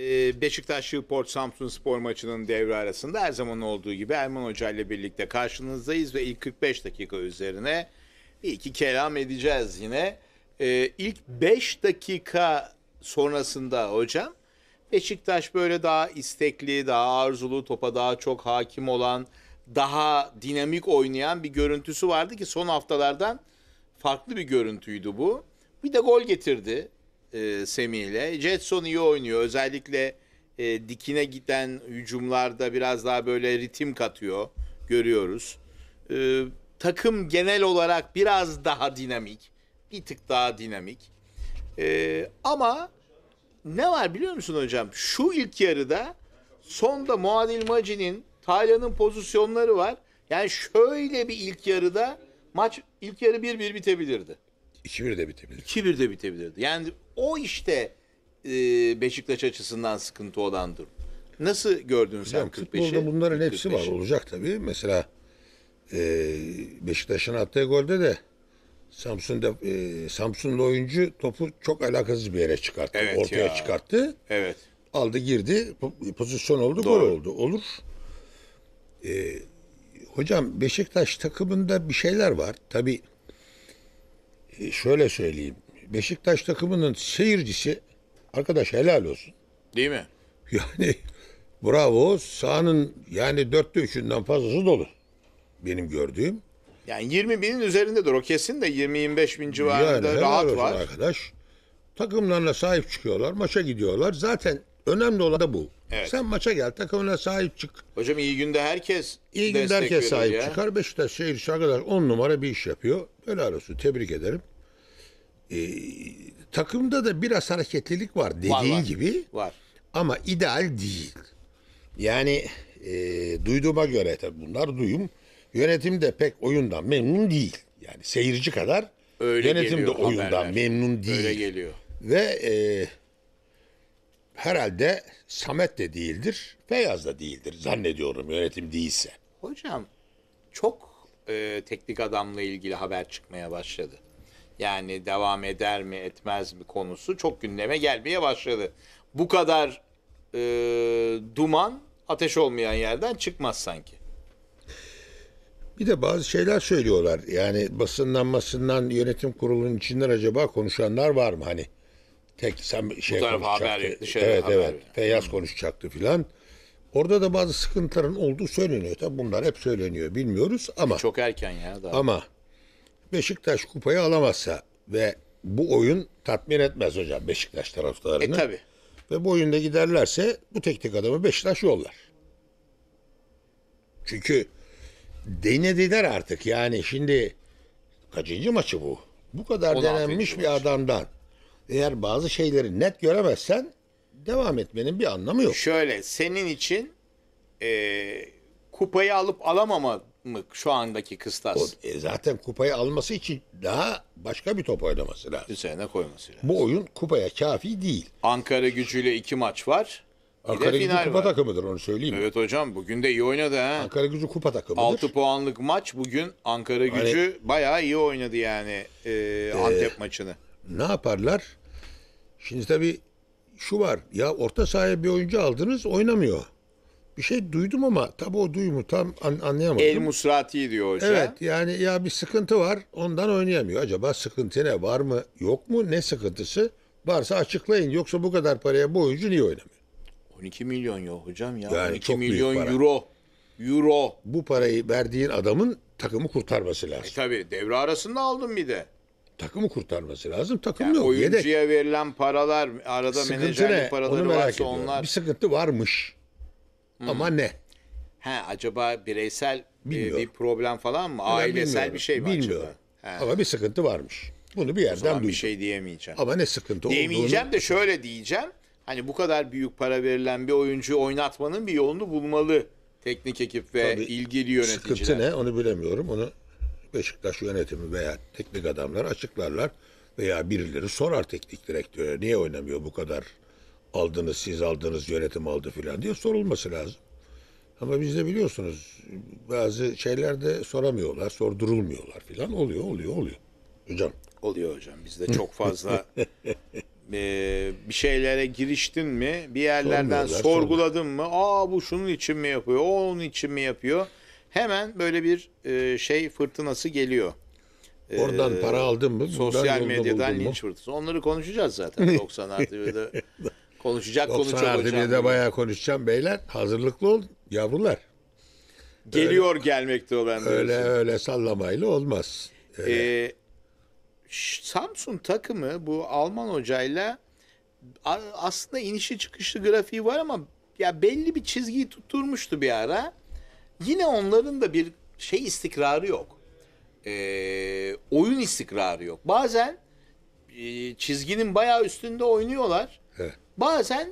Ee, Beşiktaş Port Samsun Spor maçının devre arasında her zaman olduğu gibi Erman Hoca ile birlikte karşınızdayız ve ilk 45 dakika üzerine bir iki kelam edeceğiz yine. Ee, ilk 5 dakika sonrasında hocam Beşiktaş böyle daha istekli, daha arzulu, topa daha çok hakim olan, daha dinamik oynayan bir görüntüsü vardı ki son haftalardan farklı bir görüntüydü bu. Bir de gol getirdi e, Semi Jetson iyi oynuyor. Özellikle e, dikine giden hücumlarda biraz daha böyle ritim katıyor. Görüyoruz. E, takım genel olarak biraz daha dinamik. Bir tık daha dinamik. E, ama ne var biliyor musun hocam? Şu ilk yarıda sonda Muadil Maci'nin Taylan'ın pozisyonları var. Yani şöyle bir ilk yarıda maç ilk yarı bir bir bitebilirdi. 2-1 de bitebilir. 2-1 de bitebilirdi. Yani o işte e, Beşiktaş açısından sıkıntı olan durum. Nasıl gördün sen 45'i? Futbolda bunların 45'i. hepsi var. Olacak tabii. Mesela e, Beşiktaş'ın attığı golde de Samsun'da e, Samsunlu oyuncu topu çok alakasız bir yere çıkarttı. Evet ortaya ya. çıkarttı. Evet. Aldı girdi. Pozisyon oldu. Doğru. Gol oldu. Olur. E, hocam Beşiktaş takımında bir şeyler var. Tabii e, şöyle söyleyeyim. Beşiktaş takımının seyircisi arkadaş helal olsun. Değil mi? Yani bravo sahanın yani dörtte üçünden fazlası dolu. Benim gördüğüm. Yani 20 binin üzerindedir o kesin de 20-25 bin civarında yani rahat olsun var. arkadaş. Takımlarına sahip çıkıyorlar, maça gidiyorlar. Zaten Önemli olan da bu. Evet. Sen maça gel takımına sahip çık. Hocam iyi günde herkes İyi günde destek herkes sahip ya. çıkar. Beşiktaş şehir şu on numara bir iş yapıyor. Böyle arası tebrik ederim. Ee, takımda da biraz hareketlilik var dediğin Var, var. gibi Var. ama ideal değil. Yani e, duyduğuma göre tabii bunlar duyum. Yönetim de pek oyundan memnun değil. Yani seyirci kadar Öyle yönetim de oyundan haberler. memnun değil. Öyle geliyor. Ve e, herhalde Samet de değildir, Feyyaz da değildir zannediyorum yönetim değilse. Hocam çok e, teknik adamla ilgili haber çıkmaya başladı. Yani devam eder mi etmez mi konusu çok gündeme gelmeye başladı. Bu kadar e, duman ateş olmayan yerden çıkmaz sanki. Bir de bazı şeyler söylüyorlar. Yani basından basından yönetim kurulunun içinden acaba konuşanlar var mı? Hani Tek sen şey Bu tarafa haber yok, şey Evet haber evet. yok. Feyyaz konuşacaktı filan. Orada da bazı sıkıntıların olduğu söyleniyor. Tabii bunlar hep söyleniyor. Bilmiyoruz ama Çok erken ya daha. ama Beşiktaş kupayı alamazsa ve bu oyun tatmin etmez hocam Beşiktaş e taraftarını. tabi. Ve bu oyunda giderlerse bu teknik adamı Beşiktaş yollar. Çünkü denediler artık yani şimdi kaçıncı maçı bu? Bu kadar 16. denenmiş bir maç. adamdan eğer bazı şeyleri net göremezsen devam etmenin bir anlamı yok. Şöyle senin için e, kupayı alıp alamama mı şu andaki kıstas? O, e, zaten kupayı alması için daha başka bir top oynaması lazım. Üzerine koyması lazım. Bu oyun kupaya kafi değil. Ankara gücüyle iki maç var. Bir Ankara Gücü kupa var. takımıdır onu söyleyeyim. Evet hocam bugün de iyi oynadı ha. Ankara Gücü kupa takımıdır. 6 puanlık maç bugün Ankara hani Gücü hani, bayağı iyi oynadı yani e, ee, Antep ee, maçını. Ne yaparlar? Şimdi tabii şu var. Ya orta sahaya bir oyuncu aldınız oynamıyor. Bir şey duydum ama tabii o duyumu tam an, anlayamadım. El Musrati diyor hoca. Evet yani ya bir sıkıntı var ondan oynayamıyor. Acaba sıkıntı ne var mı yok mu ne sıkıntısı? Varsa açıklayın yoksa bu kadar paraya bu oyuncu niye oynamıyor? 12 milyon yok hocam ya. Yani 12 milyon euro. Euro. Bu parayı verdiğin adamın takımı kurtarması e lazım. E tabii devre arasında aldım bir de takımı kurtarması lazım. Takım yani yok. Oyuncuya yedek. verilen paralar, arada sıkıntı menajerlik paraları Onu merak varsa ediyorum. onlar. Bir sıkıntı varmış. Hmm. Ama ne? Ha acaba bireysel e, Bilmiyorum. bir problem falan mı? Ailesel bir şey mi Bilmiyorum. acaba? He. Ama bir sıkıntı varmış. Bunu bir yerden duydum. bir şey diyemeyeceğim. Ama ne sıkıntı Diyemeyeceğim olduğunu... de şöyle diyeceğim. Hani bu kadar büyük para verilen bir oyuncu oynatmanın bir yolunu bulmalı teknik ekip ve Tabii, ilgili yöneticiler. Sıkıntı ne onu bilemiyorum. Onu Beşiktaş yönetimi veya teknik adamlar açıklarlar veya birileri sorar teknik direktöre niye oynamıyor bu kadar aldınız siz aldınız yönetim aldı filan diye sorulması lazım. Ama bizde biliyorsunuz bazı şeylerde soramıyorlar, sordurulmuyorlar filan oluyor, oluyor, oluyor. Hocam. Oluyor hocam. Bizde çok fazla e, bir şeylere giriştin mi, bir yerlerden sorguladın mı, aa bu şunun için mi yapıyor, o onun için mi yapıyor? hemen böyle bir e, şey fırtınası geliyor. E, Oradan para aldın mı? Sosyal medyadan linç fırtınası. Onları konuşacağız zaten 90 artı 1'de. Konuşacak 90 konu çok artı 1'de bayağı konuşacağım beyler. Hazırlıklı olun yavrular. Geliyor öyle, gelmekte o ben de. Öyle diyorsun. öyle sallamayla olmaz. Ee, Samsun takımı bu Alman hocayla aslında inişi çıkışlı grafiği var ama ya belli bir çizgiyi tutturmuştu bir ara. Yine onların da bir şey istikrarı yok. E, oyun istikrarı yok. Bazen e, çizginin bayağı üstünde oynuyorlar. Evet. Bazen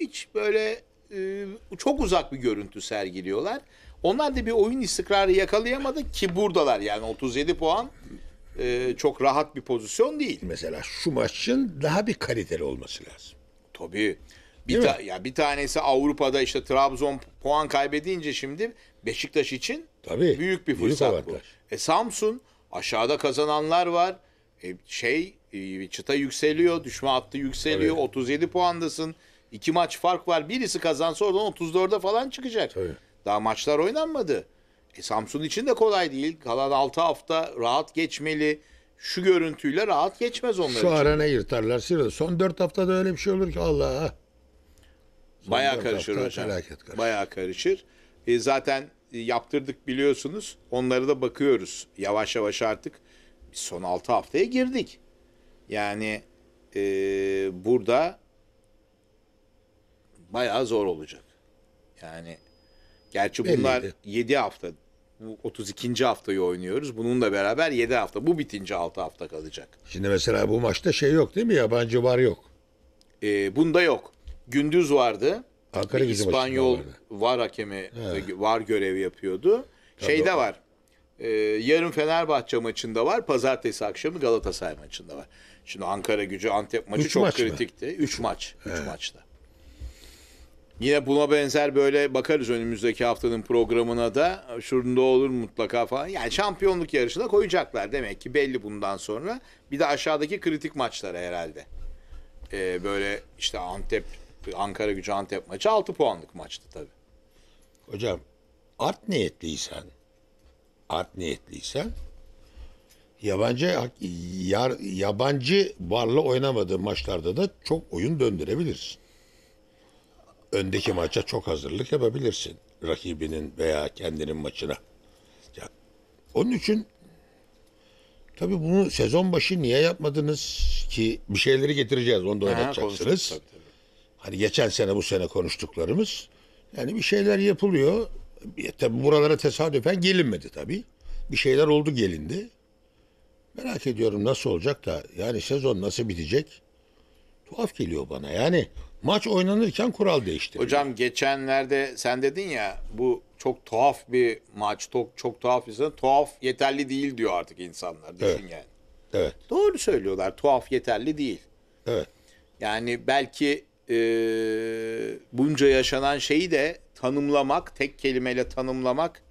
hiç böyle e, çok uzak bir görüntü sergiliyorlar. Onlar da bir oyun istikrarı yakalayamadı ki buradalar yani 37 puan e, çok rahat bir pozisyon değil. Mesela şu maçın daha bir kaliteli olması lazım. Tabii. Bir ta- ya bir tanesi Avrupa'da işte Trabzon puan kaybedince şimdi Beşiktaş için Tabii, büyük bir büyük fırsat bu. E Samsun aşağıda kazananlar var. E, şey e, çıta yükseliyor, düşme hattı yükseliyor. Tabii. 37 puandasın. İki maç fark var. Birisi kazansa oradan 34'e falan çıkacak. Tabii. Daha maçlar oynanmadı. E, Samsun için de kolay değil. Kalan 6 hafta rahat geçmeli. Şu görüntüyle rahat geçmez onlar Şu için. ara ne yırtarlar sırada. Son dört haftada öyle bir şey olur ki Allah. Bayağı karışır hocam. karışır. Bayağı karışır. E, zaten e, yaptırdık biliyorsunuz. Onlara da bakıyoruz. Yavaş yavaş artık son 6 haftaya girdik. Yani e, burada bayağı zor olacak. Yani gerçi Belliydi. bunlar 7 hafta. 32. haftayı oynuyoruz. Bununla beraber 7 hafta. Bu bitince 6 hafta kalacak. Şimdi mesela bu maçta şey yok değil mi? Yabancı var yok. E, bunda yok. Gündüz vardı. Ankara bir İspanyol var hakemi He. var görevi yapıyordu. Tabii Şeyde o. var. E, yarın Fenerbahçe maçında var. Pazartesi akşamı Galatasaray maçında var. Şimdi Ankara gücü Antep maçı Üç çok maç kritikti. Mı? Üç maç. He. Üç maçta. Yine buna benzer böyle bakarız önümüzdeki haftanın programına da. şurunda olur mutlaka falan. Yani şampiyonluk yarışına koyacaklar demek ki belli bundan sonra. Bir de aşağıdaki kritik maçlara herhalde. Ee, böyle işte Antep Ankara gücü Antep maçı 6 puanlık maçtı tabi. Hocam art niyetliysen art niyetliysen yabancı yar, yabancı varla oynamadığı maçlarda da çok oyun döndürebilirsin. Öndeki maça çok hazırlık yapabilirsin. Rakibinin veya kendinin maçına. Ya, onun için tabii bunu sezon başı niye yapmadınız ki bir şeyleri getireceğiz. Onu da oynatacaksınız. Tabii, tabii. Hani geçen sene bu sene konuştuklarımız yani bir şeyler yapılıyor. E, tabi buralara tesadüfen gelinmedi tabii. Bir şeyler oldu gelindi. Merak ediyorum nasıl olacak da yani sezon nasıl bitecek? Tuhaf geliyor bana yani maç oynanırken kural değişti. Hocam geçenlerde sen dedin ya bu çok tuhaf bir maç, çok, çok tuhaf bir sezon. Tuhaf yeterli değil diyor artık insanlar. Düşün evet. yani. Evet. Doğru söylüyorlar. Tuhaf yeterli değil. Evet. Yani belki e, bunca yaşanan şeyi de tanımlamak, tek kelimeyle tanımlamak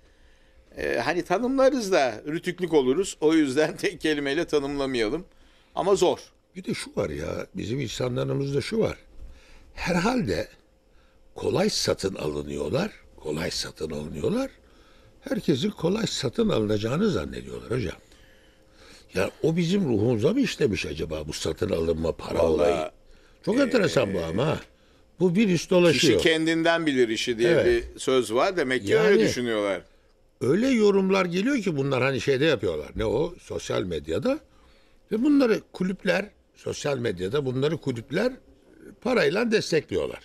e, hani tanımlarız da rütüklük oluruz. O yüzden tek kelimeyle tanımlamayalım. Ama zor. Bir de şu var ya bizim insanlarımızda şu var. Herhalde kolay satın alınıyorlar. Kolay satın alınıyorlar. Herkesin kolay satın alınacağını zannediyorlar hocam. Ya o bizim ruhumuza mı işlemiş acaba bu satın alınma para Vallahi, olayı? Çok ee, enteresan bu ama. Bu bir iş dolaşıyor. Kişi kendinden bilir işi diye evet. bir söz var. Demek ki yani, öyle düşünüyorlar. Öyle yorumlar geliyor ki bunlar hani şeyde yapıyorlar. Ne o? Sosyal medyada. Ve bunları kulüpler, sosyal medyada bunları kulüpler parayla destekliyorlar.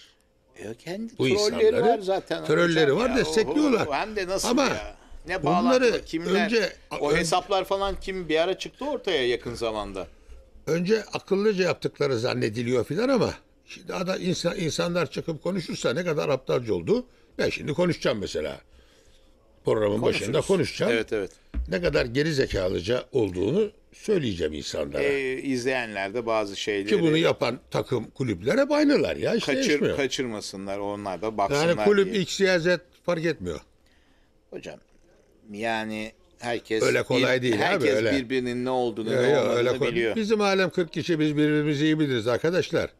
Ya kendi bu trolleri var zaten. Trolleri var ya, destekliyorlar. hem de nasıl Ama ya? Ne bunları kimler? Önce, o hesaplar falan kim bir ara çıktı ortaya yakın zamanda önce akıllıca yaptıkları zannediliyor filan ama şimdi da insan, insanlar çıkıp konuşursa ne kadar aptalca oldu. Ben şimdi konuşacağım mesela. Programın Konuşuruz. başında konuşacağım. Evet evet. Ne kadar geri zekalıca olduğunu söyleyeceğim insanlara. E, izleyenler de bazı şeyleri... Ki bunu yapan takım kulüpler hep ya. Işte kaçır, değişmiyor. kaçırmasınlar onlar da baksınlar Yani kulüp diye. X, Y, Z fark etmiyor. Hocam yani herkes öyle kolay bir, değil herkes abi, öyle. birbirinin ne olduğunu yo, ne yo, öyle biliyor. Bizim alem 40 kişi biz birbirimizi iyi biliriz arkadaşlar.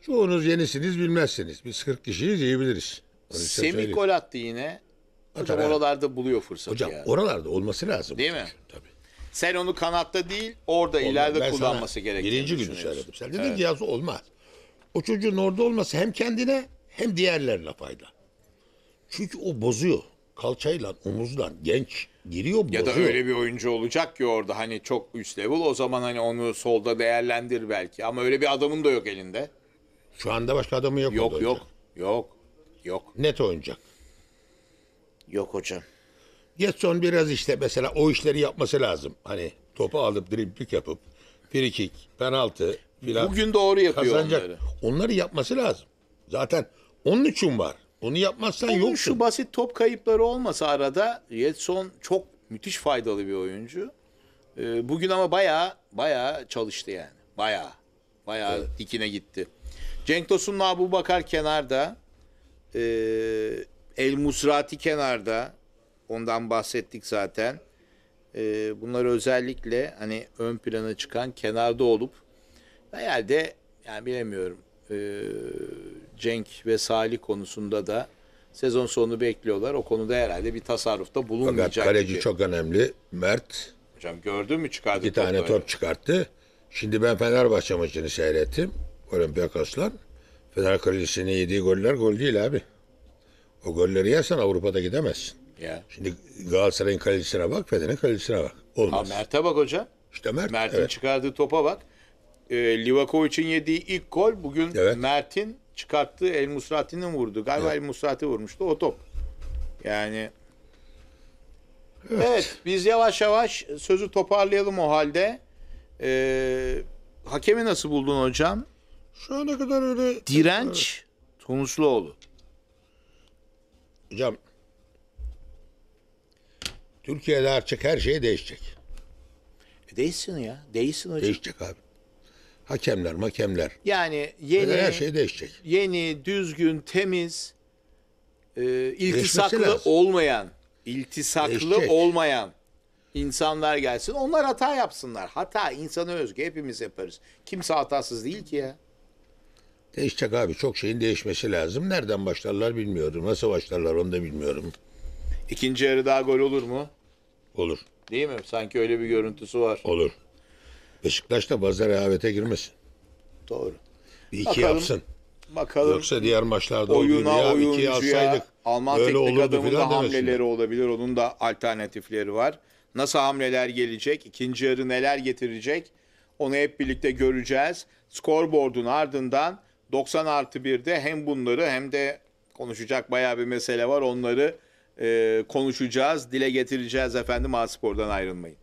Çoğunuz yenisiniz bilmezsiniz. Biz 40 kişiyiz iyi biliriz. Semih gol attı yine. Hocam Atar, oralarda buluyor fırsatı Hocam yani. oralarda olması lazım. Değil mi? Tabii. Sen onu kanatta değil orada Olmaz. ileride ben kullanması gerekiyor. Birinci günü söyledim. Sen dedin evet. ki yazı olmaz. O çocuğun orada olması hem kendine hem diğerlerine fayda. Çünkü o bozuyor kalçayla omuzla genç giriyor bozuyor. Ya da öyle bir oyuncu olacak ki orada hani çok üst level o zaman hani onu solda değerlendir belki ama öyle bir adamın da yok elinde. Şu anda başka adamı yok. Yok yok yok yok. Net oyuncak. Yok hocam. Getson biraz işte mesela o işleri yapması lazım. Hani topu alıp driblik yapıp free kick, penaltı filan Bugün doğru yapıyor kazanacak. onları. Onları yapması lazım. Zaten onun için var. Onu yapmazsan yok. Şu basit top kayıpları olmasa arada Yetson çok müthiş faydalı bir oyuncu. Ee, bugün ama baya baya çalıştı yani. Baya baya evet. dikine gitti. Cenk Tosun'la Abu Bakar kenarda. Ee, El Musrati kenarda. Ondan bahsettik zaten. Ee, bunlar özellikle hani ön plana çıkan kenarda olup herhalde yani bilemiyorum. Eee Cenk ve Salih konusunda da sezon sonunu bekliyorlar. O konuda herhalde bir tasarrufta bulunmayacak. Fakat kaleci gibi. çok önemli. Mert. Hocam gördün mü çıkardı? İki tane top çıkarttı. Şimdi ben Fenerbahçe maçını seyrettim. Olympiakos'la. Fener Kalesi'nin yediği goller gol değil abi. O golleri yersen Avrupa'da gidemezsin. Ya. Şimdi Galatasaray'ın kalecisine bak, Fener'in kalecisine bak. Olmaz. Ha, Mert'e bak hocam. İşte Mert. Mert'in evet. çıkardığı topa bak. E, Livakovic'in yediği ilk gol bugün evet. Mert'in çıkarttı. El Musrati'nin vurdu. Galiba evet. El Musrati vurmuştu. O top. Yani evet. evet biz yavaş yavaş sözü toparlayalım o halde. Ee, hakemi nasıl buldun hocam? Şu ana kadar öyle... Direnç evet. Tunusluoğlu. Hocam Türkiye'de artık her şey değişecek. E değişsin ya. Değişsin hocam. Değişecek abi. Hakemler, makemler. Yani yeni her şey değişecek. Yeni, düzgün, temiz, e, iltisaklı olmayan, iltisaklı değişecek. olmayan insanlar gelsin. Onlar hata yapsınlar. Hata insanı özgü. Hepimiz yaparız. Kimse hatasız değil ki ya. Değişecek abi. Çok şeyin değişmesi lazım. Nereden başlarlar bilmiyorum. Nasıl başlarlar onu da bilmiyorum. İkinci yarı daha gol olur mu? Olur. Değil mi? Sanki öyle bir görüntüsü var. Olur. Beşiktaş da baza rehavete girmesin. Doğru. Bir iki Bakalım. yapsın. Bakalım. Yoksa diğer maçlarda oyuna, ya, oyuncuya, alsaydık, Alman böyle teknik adamın da hamleleri demesin. olabilir. Onun da alternatifleri var. Nasıl hamleler gelecek? ikinci yarı neler getirecek? Onu hep birlikte göreceğiz. Scoreboard'un ardından 90 artı 1'de hem bunları hem de konuşacak bayağı bir mesele var. Onları e, konuşacağız, dile getireceğiz efendim. A Spor'dan ayrılmayın.